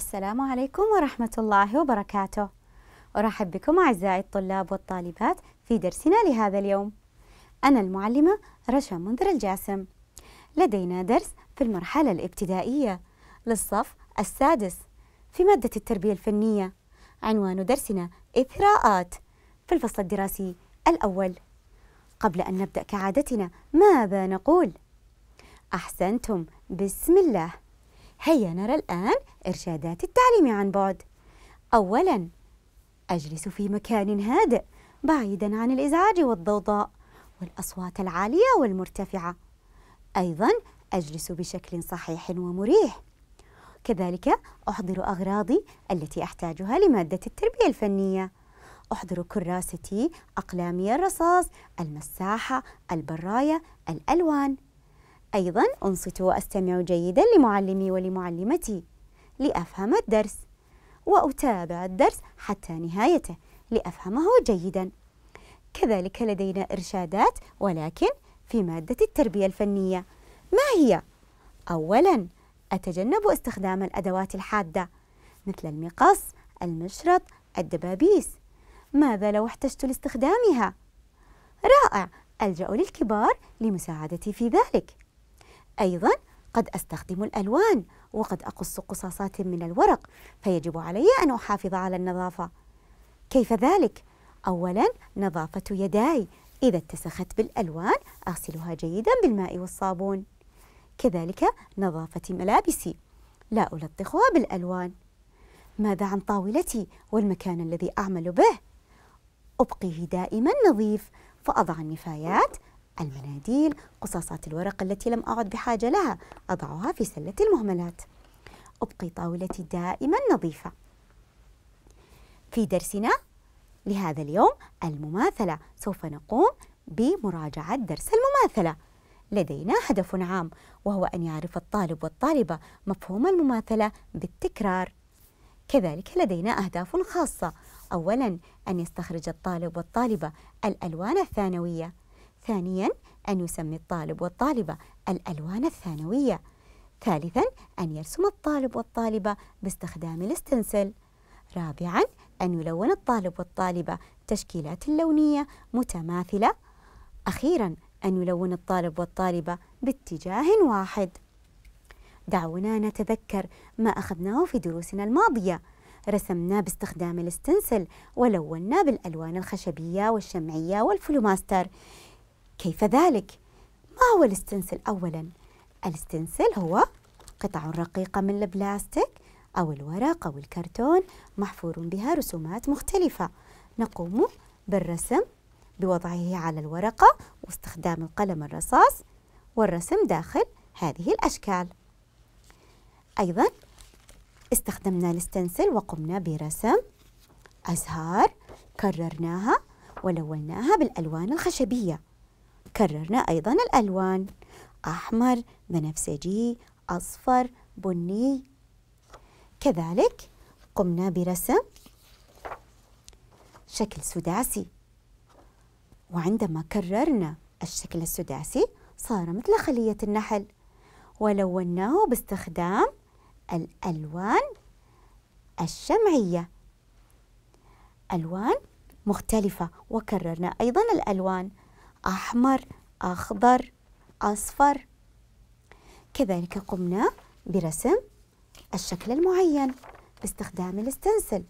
السلام عليكم ورحمة الله وبركاته أرحب بكم أعزائي الطلاب والطالبات في درسنا لهذا اليوم أنا المعلمة رشا منذر الجاسم لدينا درس في المرحلة الابتدائية للصف السادس في مادة التربية الفنية عنوان درسنا إثراءات في الفصل الدراسي الأول قبل أن نبدأ كعادتنا ماذا نقول؟ أحسنتم بسم الله هيا نرى الآن إرشادات التعليم عن بعد أولا أجلس في مكان هادئ بعيدا عن الإزعاج والضوضاء والأصوات العالية والمرتفعة أيضا أجلس بشكل صحيح ومريح كذلك أحضر أغراضي التي أحتاجها لمادة التربية الفنية أحضر كراستي، أقلامي الرصاص، المساحة، البراية، الألوان أيضا أنصت وأستمع جيدا لمعلمي ولمعلمتي لأفهم الدرس وأتابع الدرس حتى نهايته لأفهمه جيدا كذلك لدينا إرشادات ولكن في مادة التربية الفنية ما هي؟ أولا أتجنب استخدام الأدوات الحادة مثل المقص، المشرط، الدبابيس ماذا لو احتجت لاستخدامها؟ رائع ألجأ للكبار لمساعدتي في ذلك أيضا قد أستخدم الألوان وقد أقص قصاصات من الورق فيجب علي أن أحافظ على النظافة كيف ذلك؟ أولا نظافة يداي إذا اتسخت بالألوان أغسلها جيدا بالماء والصابون كذلك نظافة ملابسي لا ألطخها بالألوان ماذا عن طاولتي والمكان الذي أعمل به؟ أبقيه دائما نظيف فأضع النفايات المناديل قصاصات الورق التي لم أعد بحاجة لها أضعها في سلة المهملات أبقي طاولتي دائما نظيفة في درسنا لهذا اليوم المماثلة سوف نقوم بمراجعة درس المماثلة لدينا هدف عام وهو أن يعرف الطالب والطالبة مفهوم المماثلة بالتكرار كذلك لدينا أهداف خاصة أولا أن يستخرج الطالب والطالبة الألوان الثانوية ثانيا أن يسمي الطالب والطالبة الألوان الثانوية ثالثا أن يرسم الطالب والطالبة باستخدام الاستنسل رابعا أن يلون الطالب والطالبة تشكيلات لونية متماثلة أخيرا أن يلون الطالب والطالبة باتجاه واحد دعونا نتذكر ما أخذناه في دروسنا الماضية رسمنا باستخدام الاستنسل ولونا بالألوان الخشبية والشمعية والفلوماستر كيف ذلك؟ ما هو الاستنسل أولا؟ الاستنسل هو قطع رقيقة من البلاستيك أو الورق أو الكرتون محفور بها رسومات مختلفة نقوم بالرسم بوضعه على الورقة واستخدام القلم الرصاص والرسم داخل هذه الأشكال أيضا استخدمنا الستنسل وقمنا برسم أزهار كررناها ولوناها بالألوان الخشبية كررنا أيضا الألوان أحمر بنفسجي أصفر بني كذلك قمنا برسم شكل سداسي وعندما كررنا الشكل السداسي صار مثل خلية النحل ولوناه باستخدام الألوان الشمعية ألوان مختلفة وكررنا أيضا الألوان أحمر أخضر أصفر كذلك قمنا برسم الشكل المعين باستخدام الاستنسل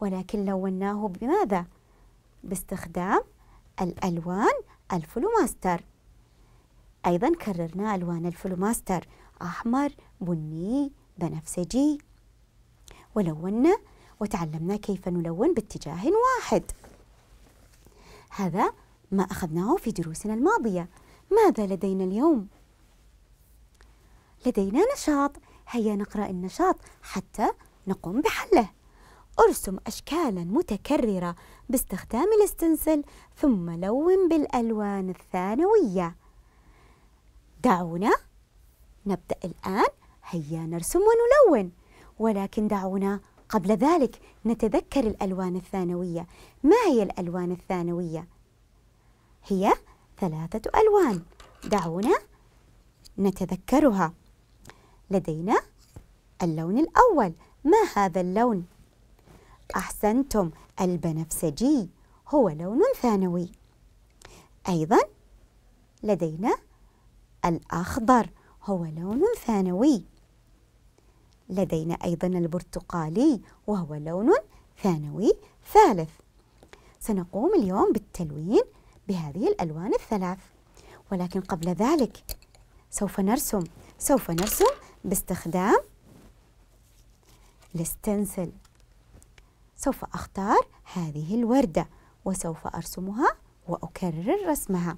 ولكن لوناه بماذا؟ باستخدام الألوان الفلوماستر أيضا كررنا ألوان الفلوماستر أحمر بني بنفسجي ولونا وتعلمنا كيف نلون باتجاه واحد هذا ما أخذناه في دروسنا الماضية ماذا لدينا اليوم؟ لدينا نشاط هيا نقرأ النشاط حتى نقوم بحله ارسم أشكالا متكررة باستخدام الاستنسل ثم لون بالألوان الثانوية دعونا نبدأ الآن هيا نرسم ونلون ولكن دعونا قبل ذلك نتذكر الألوان الثانوية ما هي الألوان الثانوية؟ هي ثلاثة ألوان دعونا نتذكرها لدينا اللون الأول ما هذا اللون؟ أحسنتم البنفسجي هو لون ثانوي أيضا لدينا الأخضر هو لون ثانوي لدينا أيضا البرتقالي وهو لون ثانوي ثالث سنقوم اليوم بالتلوين بهذه الألوان الثلاث ولكن قبل ذلك سوف نرسم سوف نرسم باستخدام الستنسل سوف أختار هذه الوردة وسوف أرسمها وأكرر رسمها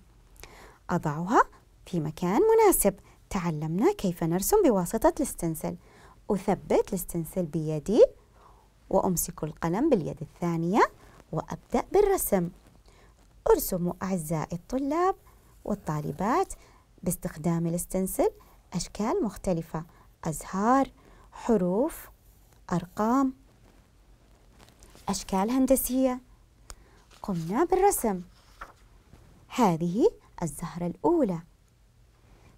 أضعها في مكان مناسب تعلمنا كيف نرسم بواسطة الستنسل أثبت الستنسل بيدي وأمسك القلم باليد الثانية وأبدأ بالرسم ارسموا أعزائي الطلاب والطالبات باستخدام الاستنسل أشكال مختلفة أزهار حروف أرقام أشكال هندسية قمنا بالرسم هذه الزهرة الأولى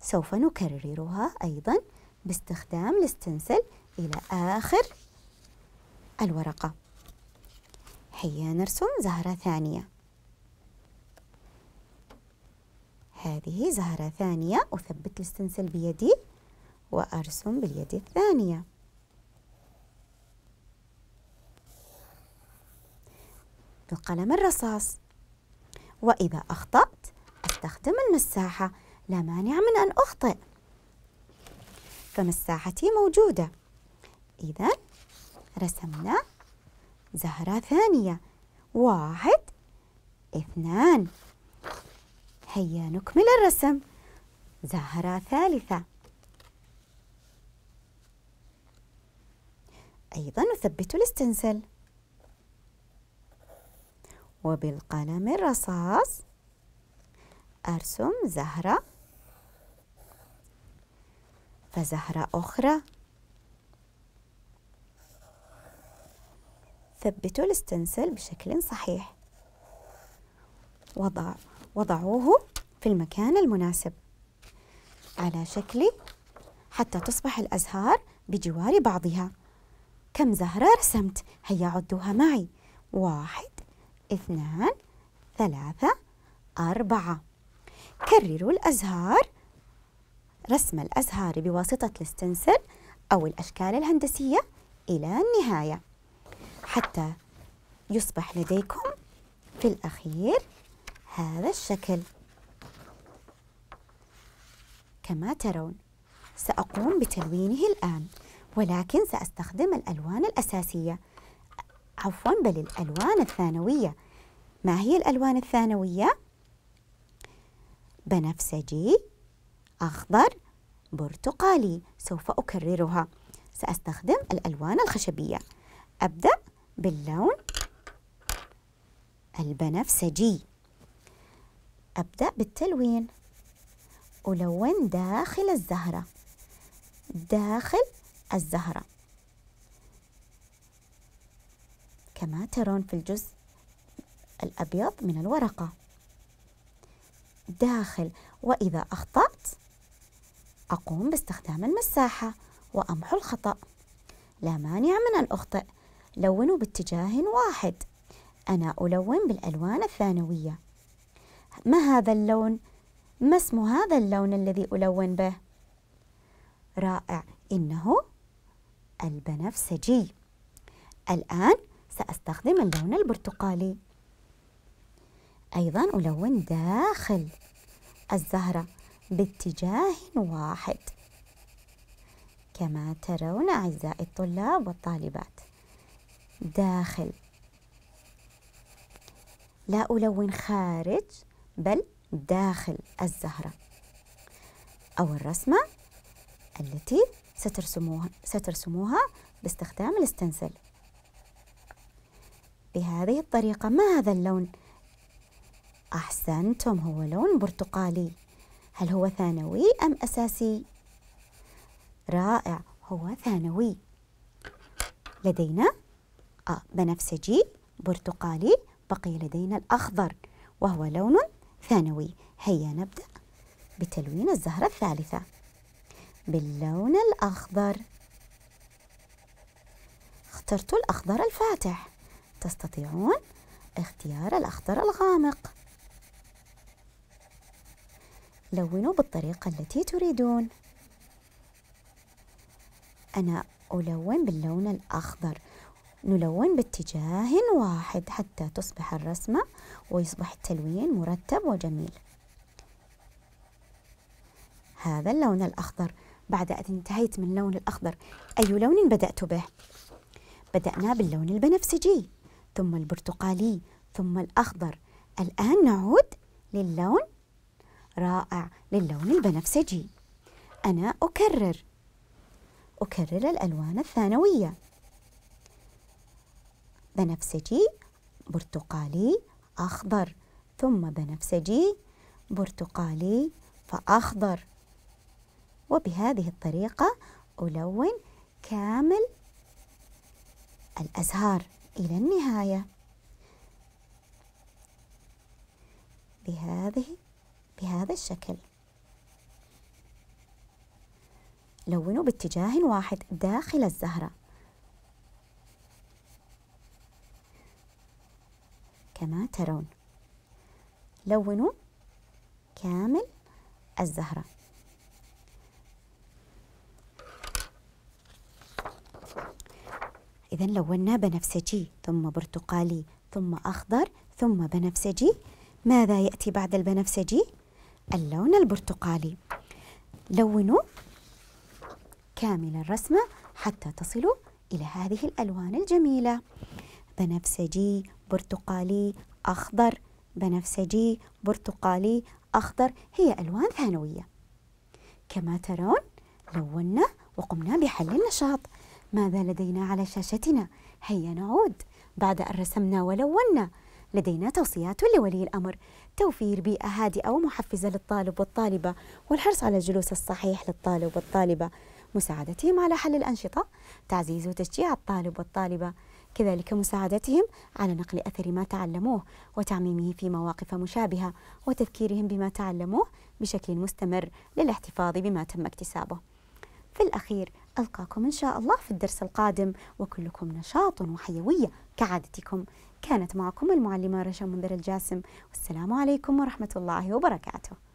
سوف نكررها أيضا باستخدام الاستنسل إلى آخر الورقة هيا نرسم زهرة ثانية هذه زهرة ثانية أثبت الستنسل بيدي وأرسم باليد الثانية بقلم الرصاص وإذا أخطأت أستخدم المساحة لا مانع من أن أخطئ فمساحتي موجودة إذا رسمنا زهرة ثانية واحد اثنان هيا نكمل الرسم زهرة ثالثة أيضا نثبت الاستنسل وبالقلم الرصاص أرسم زهرة فزهرة أخرى ثبتوا الاستنسل بشكل صحيح وضع وضعوه في المكان المناسب على شكل حتى تصبح الأزهار بجوار بعضها كم زهرة رسمت؟ هيا عدوها معي واحد اثنان ثلاثة أربعة كرروا الأزهار رسم الأزهار بواسطة الستنسل أو الأشكال الهندسية إلى النهاية حتى يصبح لديكم في الأخير هذا الشكل كما ترون سأقوم بتلوينه الآن ولكن سأستخدم الألوان الأساسية عفوا بل الألوان الثانوية ما هي الألوان الثانوية؟ بنفسجي أخضر برتقالي سوف أكررها سأستخدم الألوان الخشبية أبدأ باللون البنفسجي أبدأ بالتلوين ألون داخل الزهرة داخل الزهرة كما ترون في الجزء الأبيض من الورقة داخل وإذا أخطأت أقوم باستخدام المساحة وأمحو الخطأ لا مانع من أن أخطئ لونوا باتجاه واحد أنا ألون بالألوان الثانوية ما هذا اللون ما اسم هذا اللون الذي ألون به رائع إنه البنفسجي الآن سأستخدم اللون البرتقالي أيضا ألون داخل الزهرة باتجاه واحد كما ترون أعزائي الطلاب والطالبات داخل لا ألون خارج بل داخل الزهرة أو الرسمة التي سترسموها, سترسموها باستخدام الاستنسل بهذه الطريقة ما هذا اللون؟ أحسنتم هو لون برتقالي هل هو ثانوي أم أساسي؟ رائع هو ثانوي لدينا آه، بنفسجي برتقالي بقي لدينا الأخضر وهو لون ثانوي هيا نبدأ بتلوين الزهرة الثالثة باللون الأخضر اخترت الأخضر الفاتح تستطيعون اختيار الأخضر الغامق لونوا بالطريقة التي تريدون أنا ألون باللون الأخضر نلون باتجاه واحد حتى تصبح الرسمة ويصبح التلوين مرتب وجميل هذا اللون الأخضر بعد أن انتهيت من اللون الأخضر أي لون بدأت به؟ بدأنا باللون البنفسجي ثم البرتقالي ثم الأخضر الآن نعود للون رائع للون البنفسجي أنا أكرر أكرر الألوان الثانوية بنفسجي برتقالي أخضر ثم بنفسجي برتقالي فأخضر وبهذه الطريقة ألون كامل الأزهار إلى النهاية بهذه بهذا الشكل لونوا باتجاه واحد داخل الزهره كما ترون لونوا كامل الزهرة إذا لونا بنفسجي ثم برتقالي ثم أخضر ثم بنفسجي ماذا يأتي بعد البنفسجي؟ اللون البرتقالي لونوا كامل الرسمة حتى تصلوا إلى هذه الألوان الجميلة بنفسجي برتقالي أخضر بنفسجي برتقالي أخضر هي ألوان ثانوية كما ترون لونا وقمنا بحل النشاط ماذا لدينا على شاشتنا؟ هيا نعود بعد أن رسمنا ولونا لدينا توصيات لولي الأمر توفير بيئة هادئة ومحفزة للطالب والطالبة والحرص على الجلوس الصحيح للطالب والطالبة مساعدتهم على حل الأنشطة تعزيز وتشجيع الطالب والطالبة كذلك مساعدتهم على نقل أثر ما تعلموه وتعميمه في مواقف مشابهة وتذكيرهم بما تعلموه بشكل مستمر للاحتفاظ بما تم اكتسابه في الأخير ألقاكم إن شاء الله في الدرس القادم وكلكم نشاط وحيوية كعادتكم كانت معكم المعلمة رشا منذر الجاسم والسلام عليكم ورحمة الله وبركاته